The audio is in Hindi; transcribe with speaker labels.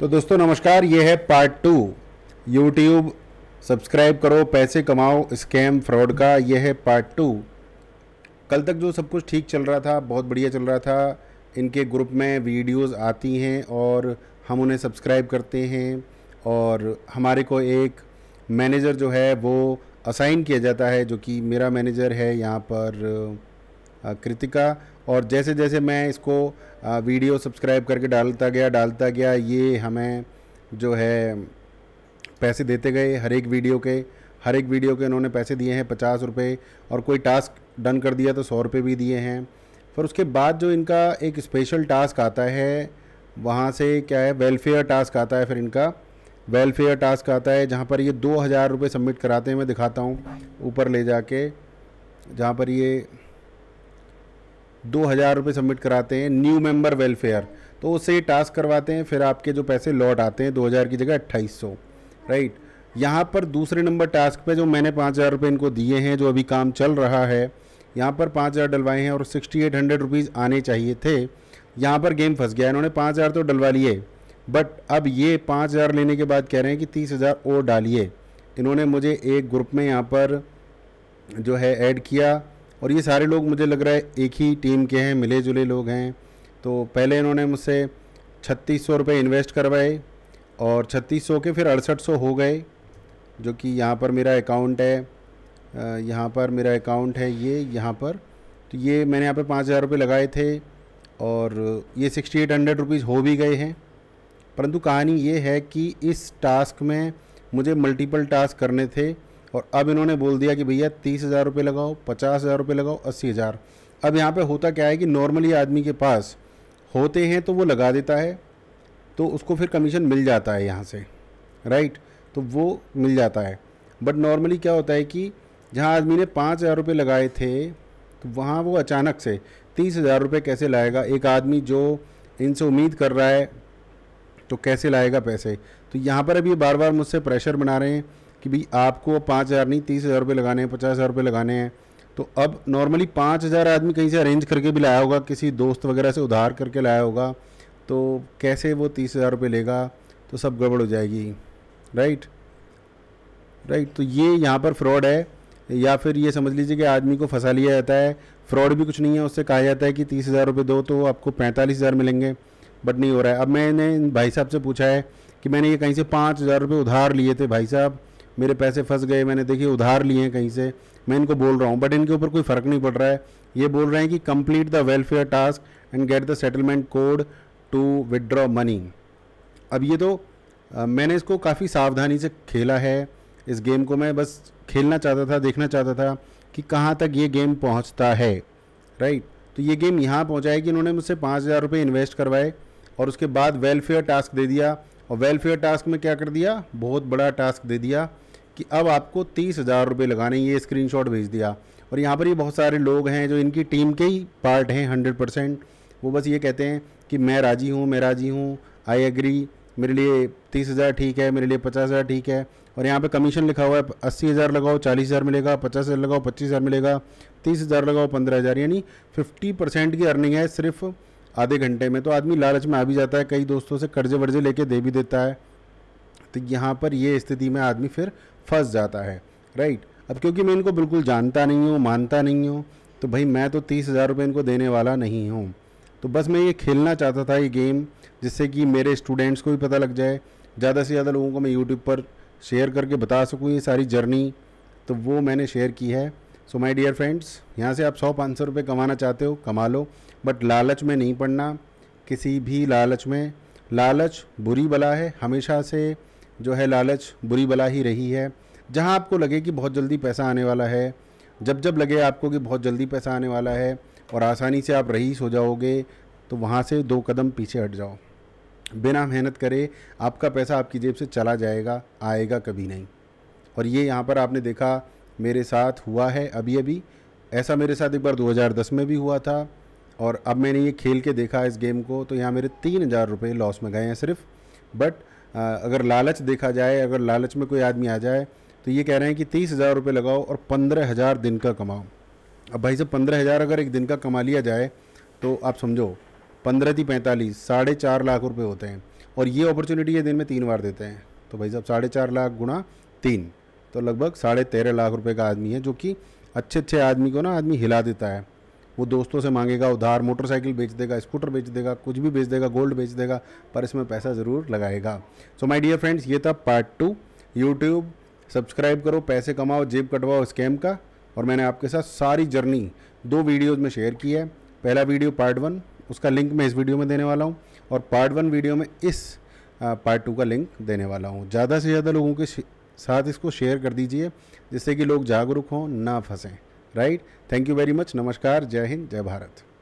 Speaker 1: तो दोस्तों नमस्कार ये है पार्ट टू यूट्यूब सब्सक्राइब करो पैसे कमाओ स्कैम फ्रॉड का ये है पार्ट टू कल तक जो सब कुछ ठीक चल रहा था बहुत बढ़िया चल रहा था इनके ग्रुप में वीडियोस आती हैं और हम उन्हें सब्सक्राइब करते हैं और हमारे को एक मैनेजर जो है वो असाइन किया जाता है जो कि मेरा मैनेजर है यहाँ पर कृतिका और जैसे जैसे मैं इसको वीडियो सब्सक्राइब करके डालता गया डालता गया ये हमें जो है पैसे देते गए हर एक वीडियो के हर एक वीडियो के इन्होंने पैसे दिए हैं पचास रुपये और कोई टास्क डन कर दिया तो सौ रुपये भी दिए हैं फिर उसके बाद जो इनका एक स्पेशल टास्क आता है वहाँ से क्या है वेलफेयर टास्क आता है फिर इनका वेलफेयर टास्क आता है जहाँ पर ये दो हज़ार रुपये सबमिट कराते हैं मैं दिखाता हूँ ऊपर ले जाके जहाँ पर ये दो हज़ार रुपये सबमिट कराते हैं न्यू मेंबर वेलफेयर तो उससे ये टास्क करवाते हैं फिर आपके जो पैसे लौट आते हैं दो हज़ार की जगह अट्ठाईस सौ राइट यहाँ पर दूसरे नंबर टास्क पे जो मैंने पाँच हज़ार रुपये इनको दिए हैं जो अभी काम चल रहा है यहाँ पर पाँच हज़ार डलवाए हैं और सिक्सटी एट हंड्रेड रुपीज़ आने चाहिए थे यहाँ पर गेम फंस गया इन्होंने पाँच हज़ार तो डलवा लिए बट अब ये पाँच हज़ार लेने के बाद कह रहे हैं कि तीस हज़ार और डालिए इन्होंने मुझे एक ग्रुप में यहाँ पर जो है ऐड किया और ये सारे लोग मुझे लग रहा है एक ही टीम के हैं मिले जुले लोग हैं तो पहले इन्होंने मुझसे छत्तीस सौ रुपये इन्वेस्ट करवाए और छत्तीस सौ के फिर अड़सठ सौ हो गए जो कि यहाँ पर मेरा अकाउंट है यहाँ पर मेरा अकाउंट है ये यहाँ पर तो ये मैंने यहाँ पर पाँच हज़ार रुपये लगाए थे और ये सिक्सटी एट हंड्रेड रुपीज़ हो भी गए हैं परंतु कहानी ये है कि इस टास्क में मुझे मल्टीपल टास्क करने थे और अब इन्होंने बोल दिया कि भैया तीस हज़ार रुपये लगाओ पचास हज़ार रुपये लगाओ अस्सी हज़ार अब यहाँ पे होता क्या है कि नॉर्मली आदमी के पास होते हैं तो वो लगा देता है तो उसको फिर कमीशन मिल जाता है यहाँ से राइट तो वो मिल जाता है बट नॉर्मली क्या होता है कि जहाँ आदमी ने पाँच हज़ार रुपये लगाए थे तो वहाँ वो अचानक से तीस हज़ार रुपये कैसे लाएगा एक आदमी जो इनसे उम्मीद कर रहा है तो कैसे लाएगा पैसे तो यहाँ पर अभी बार बार मुझसे प्रेशर बना रहे हैं कि भाई आपको पाँच हज़ार नहीं तीस हज़ार रुपये लगाने हैं पचास हज़ार रुपये लगाने हैं तो अब नॉर्मली पाँच हज़ार आदमी कहीं से अरेंज करके भी लाया होगा किसी दोस्त वगैरह से उधार करके लाया होगा तो कैसे वो तीस हज़ार रुपये लेगा तो सब गड़बड़ हो जाएगी राइट राइट तो ये यहाँ पर फ्रॉड है या फिर ये समझ लीजिए कि आदमी को फंसा लिया जाता है फ्रॉड भी कुछ नहीं है उससे कहा जाता है कि तीस हज़ार रुपये दो तो आपको पैंतालीस हज़ार मिलेंगे बट नहीं हो रहा है अब मैंने भाई साहब से पूछा है कि मैंने ये कहीं से पाँच हज़ार रुपये उधार लिए थे भाई साहब मेरे पैसे फंस गए मैंने देखिए उधार लिए हैं कहीं से मैं इनको बोल रहा हूँ बट इनके ऊपर कोई फ़र्क नहीं पड़ रहा है ये बोल रहे हैं कि complete the welfare task and get the settlement code to withdraw money अब ये तो आ, मैंने इसको काफ़ी सावधानी से खेला है इस गेम को मैं बस खेलना चाहता था देखना चाहता था कि कहाँ तक ये गेम पहुँचता है राइट तो ये गेम यहाँ पहुँचा है कि इन्होंने मुझसे पाँच हज़ार रुपये इन्वेस्ट करवाए और उसके बाद वेलफेयर टास्क दे दिया और वेलफेयर टास्क में क्या कर दिया बहुत बड़ा टास्क दे दिया कि अब आपको तीस हज़ार रुपये लगाने ये स्क्रीनशॉट भेज दिया और यहाँ पर ये बहुत सारे लोग हैं जो इनकी टीम के ही पार्ट हैं हंड्रेड परसेंट वो बस ये कहते हैं कि मैं राजी हूँ मैं राजी हूँ आई एग्री मेरे लिए तीस हज़ार ठीक है मेरे लिए पचास हज़ार ठीक है और यहाँ पे कमीशन लिखा हुआ है अस्सी हज़ार लगाओ चालीस हज़ार मिलेगा पचास हज़ार लगाओ पच्चीस हज़ार मिलेगा तीस हज़ार लगाओ पंद्रह हज़ार यानी फिफ्टी परसेंट की अर्निंग है सिर्फ आधे घंटे में तो आदमी लालच में आ भी जाता है कई दोस्तों से कर्जे वर्जे लेके दे भी देता है तो यहाँ पर ये स्थिति में आदमी फिर फंस जाता है राइट अब क्योंकि मैं इनको बिल्कुल जानता नहीं हूँ मानता नहीं हूँ तो भाई मैं तो तीस हज़ार रुपये इनको देने वाला नहीं हूँ तो बस मैं ये खेलना चाहता था ये गेम जिससे कि मेरे स्टूडेंट्स को भी पता लग जाए ज़्यादा से ज़्यादा लोगों को मैं यूट्यूब पर शेयर करके बता सकूँ ये सारी जर्नी तो वो मैंने शेयर की है सो माई डियर फ्रेंड्स यहाँ से आप सौ पाँच सौ रुपये कमाना चाहते हो कमा लो बट लालच में नहीं पड़ना किसी भी लालच में लालच बुरी बला है हमेशा से जो है लालच बुरी बला ही रही है जहाँ आपको लगे कि बहुत जल्दी पैसा आने वाला है जब जब लगे आपको कि बहुत जल्दी पैसा आने वाला है और आसानी से आप रईस हो जाओगे तो वहाँ से दो कदम पीछे हट जाओ बिना मेहनत करे आपका पैसा आपकी जेब से चला जाएगा आएगा कभी नहीं और ये यहाँ पर आपने देखा मेरे साथ हुआ है अभी अभी ऐसा मेरे साथ एक बार 2010 में भी हुआ था और अब मैंने ये खेल के देखा इस गेम को तो यहाँ मेरे तीन हज़ार रुपये लॉस में गए हैं सिर्फ बट अगर लालच देखा जाए अगर लालच में कोई आदमी आ जाए तो ये कह रहे हैं कि तीस हज़ार रुपये लगाओ और पंद्रह हज़ार दिन का कमाओ अब भाई साहब पंद्रह हज़ार अगर एक दिन का कमा लिया जाए तो आप समझो पंद्रह थी पैंतालीस साढ़े चार लाख रुपये होते हैं और ये अपॉर्चुनिटी ये दिन में तीन बार देते हैं तो भाई साहब साढ़े चार लाख गुणा तीन तो लगभग साढ़े तेरह लाख रुपये का आदमी है जो कि अच्छे अच्छे आदमी को ना आदमी हिला देता है वो दोस्तों से मांगेगा उधार मोटरसाइकिल बेच देगा स्कूटर बेच देगा कुछ भी बेच देगा गोल्ड बेच देगा पर इसमें पैसा ज़रूर लगाएगा सो माय डियर फ्रेंड्स ये था पार्ट टू यूट्यूब सब्सक्राइब करो पैसे कमाओ जेब कटवाओ स्कैम का और मैंने आपके साथ सारी जर्नी दो वीडियोज़ में शेयर की है पहला वीडियो पार्ट वन उसका लिंक मैं इस वीडियो में देने वाला हूँ और पार्ट वन वीडियो में इस पार्ट टू का लिंक देने वाला हूँ ज़्यादा से ज़्यादा लोगों के साथ इसको शेयर कर दीजिए जिससे कि लोग जागरूक हों ना फंसें right thank you very much नमस्कार जय हिंद जय भारत